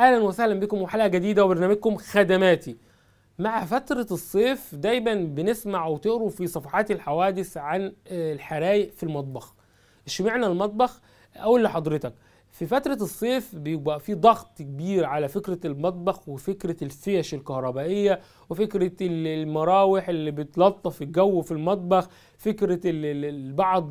اهلا وسهلا بكم وحلقه جديده وبرنامجكم خدماتي مع فترة الصيف دايما بنسمع وتقروا في صفحات الحوادث عن آه، الحرايق في المطبخ اشمعنى المطبخ اقول لحضرتك في فترة الصيف بيبقى في ضغط كبير على فكرة المطبخ وفكرة السيش الكهربائية وفكرة المراوح اللي بتلطف الجو في المطبخ فكرة بعض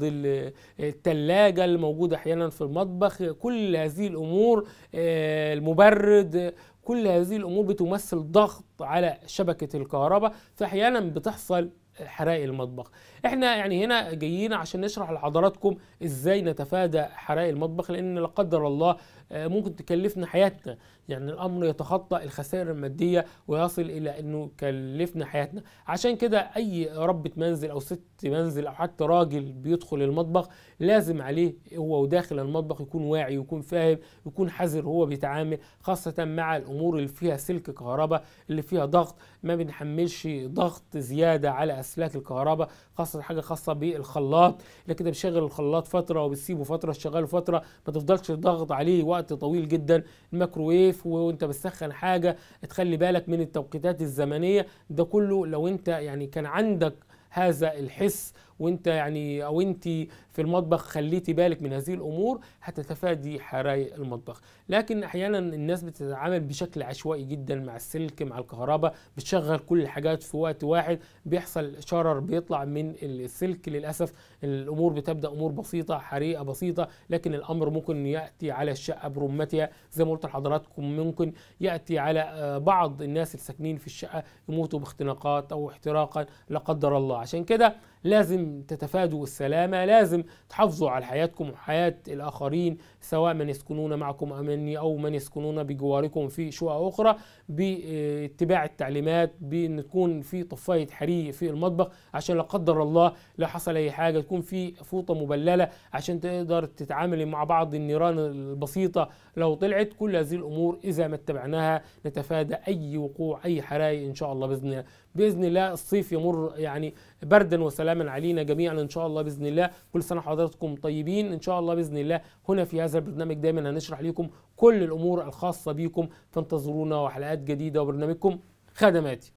التلاجة اللي موجودة أحيانا في المطبخ كل هذه الأمور آه، المبرد كل هذه الأمور بتمثل ضغط على شبكه الكهرباء فاحيانا بتحصل حرائق المطبخ احنا يعني هنا جايين عشان نشرح لحضراتكم ازاي نتفادى حرائق المطبخ لان لا قدر الله آه، ممكن تكلفنا حياتنا يعني الامر يتخطى الخسائر الماديه ويصل الى انه كلفنا حياتنا عشان كده اي ربة منزل او ست منزل او حتى راجل بيدخل المطبخ لازم عليه هو وداخل المطبخ يكون واعي ويكون فاهم يكون حذر هو بيتعامل خاصه مع الامور اللي فيها سلك كهرباء اللي فيها ضغط ما بنحملش ضغط زياده على اسلاك الكهرباء خاصه حاجه خاصه بالخلاط لكن كده بشغل الخلاط فتره وبتسيبه فتره تشغله فتره ما تفضلش ضغط عليه وقت طويل جدا الميكروويف وانت بتسخن حاجه تخلي بالك من التوقيتات الزمنيه ده كله لو انت يعني كان عندك هذا الحس وانت يعني او انت في المطبخ خليتي بالك من هذه الامور هتتفادي حرايق المطبخ لكن احيانا الناس بتتعامل بشكل عشوائي جدا مع السلك مع الكهرباء بتشغل كل الحاجات في وقت واحد بيحصل شرر بيطلع من السلك للاسف الامور بتبدا امور بسيطه حريقه بسيطه لكن الامر ممكن ياتي على الشقه برمتها زي ما قلت لحضراتكم ممكن ياتي على آه، بعض الناس اللي ساكنين في الشقه يموتوا باختناقات او احتراقا لا قدر الله عشان كده لازم تتفادوا السلامة لازم تحافظوا على حياتكم وحياة الآخرين سواء من يسكنون معكم أمني أو من يسكنون بجواركم في شقق أخرى باتباع التعليمات بأن تكون في طفاية حريق في المطبخ عشان لا قدر الله لا حصل أي حاجة تكون في فوطة مبللة عشان تقدر تتعاملي مع بعض النيران البسيطة لو طلعت كل هذه الأمور إذا ما اتبعناها نتفادى أي وقوع أي حرائق إن شاء الله بإذن الله باذن الله الصيف يمر يعني بردا وسلاما علينا جميعا ان شاء الله باذن الله كل سنه حضراتكم طيبين ان شاء الله باذن الله هنا في هذا البرنامج دايما هنشرح لكم كل الامور الخاصه بيكم فانتظرونا وحلقات جديده وبرنامجكم خدماتي